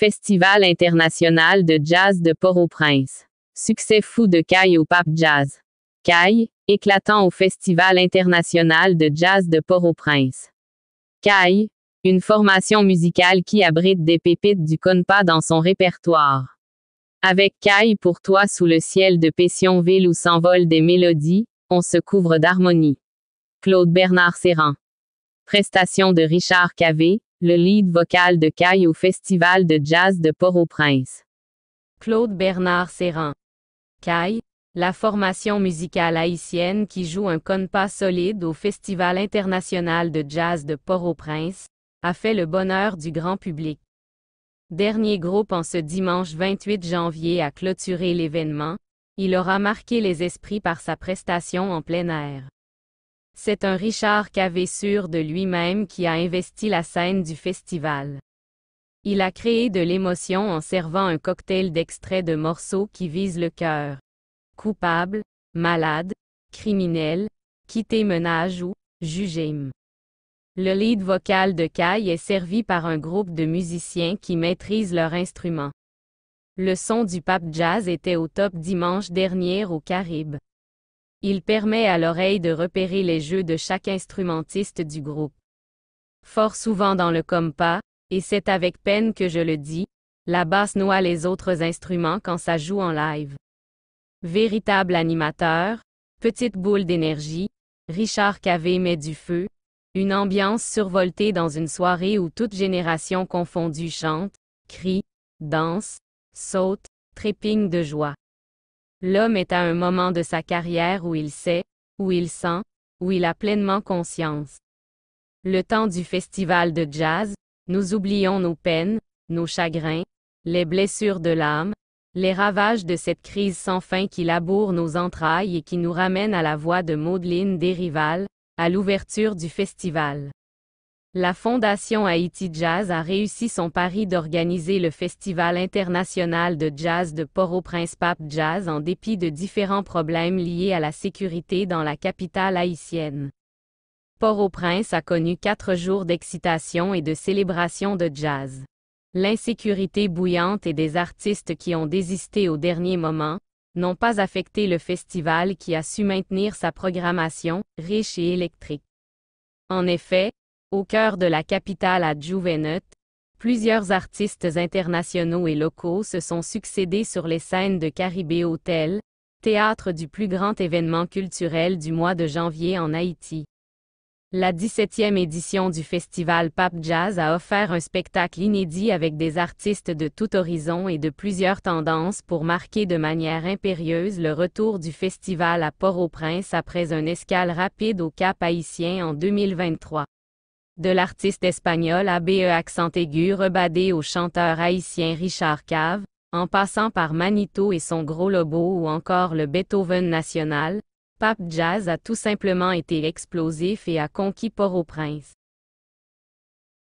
Festival international de jazz de Port-au-Prince. Succès fou de Caille au Pape Jazz. Caille, éclatant au Festival international de jazz de Port-au-Prince. Caille, une formation musicale qui abrite des pépites du Conpa dans son répertoire. Avec Caille pour toi sous le ciel de Pétionville où s'envolent des mélodies, on se couvre d'harmonie. Claude Bernard Serrand. Prestation de Richard Cavé, le lead vocal de Kai au Festival de jazz de Port-au-Prince. Claude Bernard Serran. Kai, la formation musicale haïtienne qui joue un compas solide au Festival international de jazz de Port-au-Prince, a fait le bonheur du grand public. Dernier groupe en ce dimanche 28 janvier à clôturer l'événement, il aura marqué les esprits par sa prestation en plein air. C'est un Richard Cavé sûr de lui-même qui a investi la scène du festival. Il a créé de l'émotion en servant un cocktail d'extraits de morceaux qui visent le cœur. Coupable, malade, criminel, quitté menage ou jugez-moi. Le lead vocal de Kai est servi par un groupe de musiciens qui maîtrisent leur instrument. Le son du pape jazz était au top dimanche dernier au Caribe. Il permet à l'oreille de repérer les jeux de chaque instrumentiste du groupe. Fort souvent dans le compas, et c'est avec peine que je le dis, la basse noie les autres instruments quand ça joue en live. Véritable animateur, petite boule d'énergie, Richard Cavé met du feu, une ambiance survoltée dans une soirée où toute génération confondue chante, crie, danse, saute, trépigne de joie. L'homme est à un moment de sa carrière où il sait, où il sent, où il a pleinement conscience. Le temps du festival de jazz, nous oublions nos peines, nos chagrins, les blessures de l'âme, les ravages de cette crise sans fin qui laboure nos entrailles et qui nous ramène à la voix de Maudeline Dérival, à l'ouverture du festival. La Fondation Haïti Jazz a réussi son pari d'organiser le Festival international de jazz de Port-au-Prince-Pape Jazz en dépit de différents problèmes liés à la sécurité dans la capitale haïtienne. Port-au-Prince a connu quatre jours d'excitation et de célébration de jazz. L'insécurité bouillante et des artistes qui ont désisté au dernier moment n'ont pas affecté le festival qui a su maintenir sa programmation riche et électrique. En effet, au cœur de la capitale à plusieurs artistes internationaux et locaux se sont succédés sur les scènes de Caribé Hotel, théâtre du plus grand événement culturel du mois de janvier en Haïti. La 17e édition du festival PAP Jazz a offert un spectacle inédit avec des artistes de tout horizon et de plusieurs tendances pour marquer de manière impérieuse le retour du festival à Port-au-Prince après un escale rapide au Cap haïtien en 2023 de l'artiste espagnol ABE accent aigu rebadé au chanteur haïtien Richard Cave, en passant par Manito et son gros lobo ou encore le Beethoven national, Pape Jazz a tout simplement été explosif et a conquis Port-au-Prince.